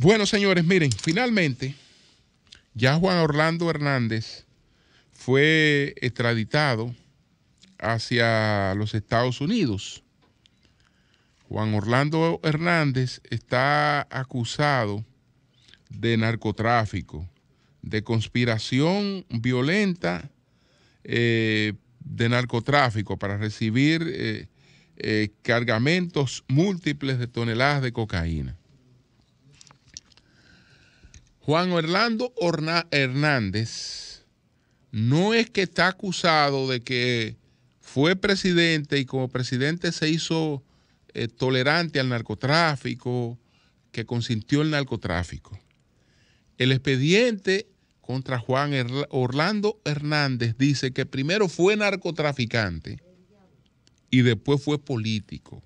Bueno, señores, miren, finalmente ya Juan Orlando Hernández fue extraditado hacia los Estados Unidos. Juan Orlando Hernández está acusado de narcotráfico, de conspiración violenta eh, de narcotráfico para recibir eh, eh, cargamentos múltiples de toneladas de cocaína. Juan Orlando Hernández no es que está acusado de que fue presidente y como presidente se hizo eh, tolerante al narcotráfico, que consintió el narcotráfico. El expediente contra Juan Orlando Hernández dice que primero fue narcotraficante y después fue político.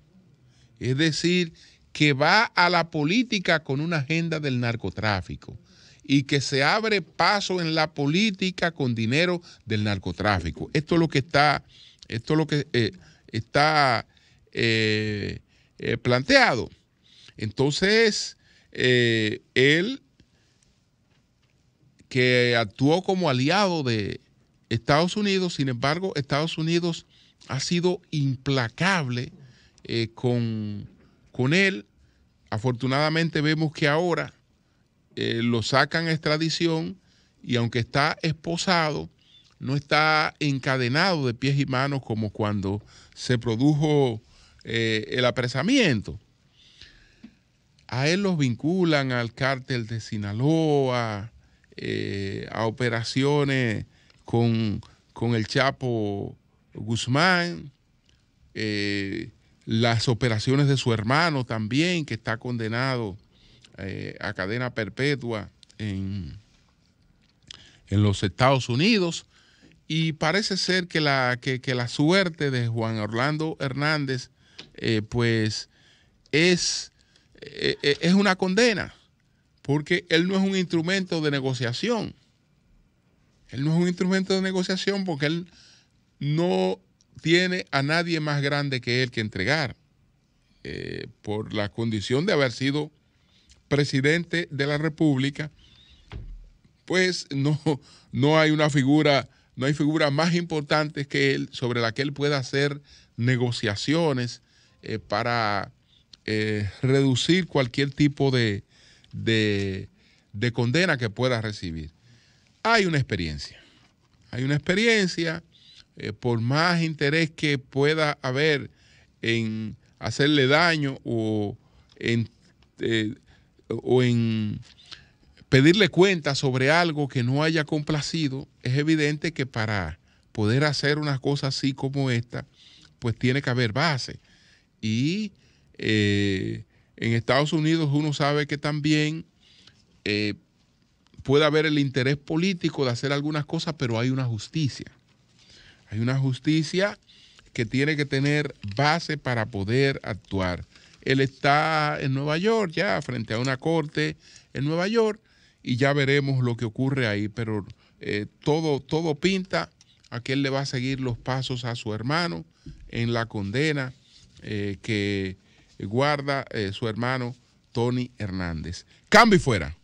Es decir, que va a la política con una agenda del narcotráfico y que se abre paso en la política con dinero del narcotráfico. Esto es lo que está, esto lo que eh, está eh, eh, planteado. Entonces, él que actuó como aliado de Estados Unidos, sin embargo, Estados Unidos ha sido implacable con, con él. Afortunadamente vemos que ahora eh, lo sacan a extradición y aunque está esposado, no está encadenado de pies y manos como cuando se produjo eh, el apresamiento. A él los vinculan al cártel de Sinaloa, eh, a operaciones con, el Chapo Guzmán, las operaciones de su hermano también, que está condenado eh, a cadena perpetua en, en, los Estados Unidos. Y parece ser que la, que, la suerte de Juan Orlando Hernández, eh, pues, es, eh, es una condena, porque él no es un instrumento de negociación. Él no es un instrumento de negociación porque él no tiene a nadie más grande que él que entregar por la condición de haber sido presidente de la República, pues no, no hay una figura, no hay figura más importante que él sobre la que él pueda hacer negociaciones eh, para eh, reducir cualquier tipo de, condena que pueda recibir. Hay una experiencia, hay una experiencia. Eh, por más interés que pueda haber en hacerle daño o en o en pedirle cuenta sobre algo que no haya complacido, es evidente que para poder hacer una cosa así como esta, pues tiene que haber base. Y eh, en Estados Unidos uno sabe que también eh, puede haber el interés político de hacer algunas cosas, pero hay una justicia. Hay una justicia que tiene que tener base para poder actuar. Él está en Nueva York, ya frente a una corte en Nueva York, y ya veremos lo que ocurre ahí, pero eh, todo, todo pinta a que él le va a seguir los pasos a su hermano en la condena eh, que guarda eh, su hermano Tony Hernández. Cambio fuera.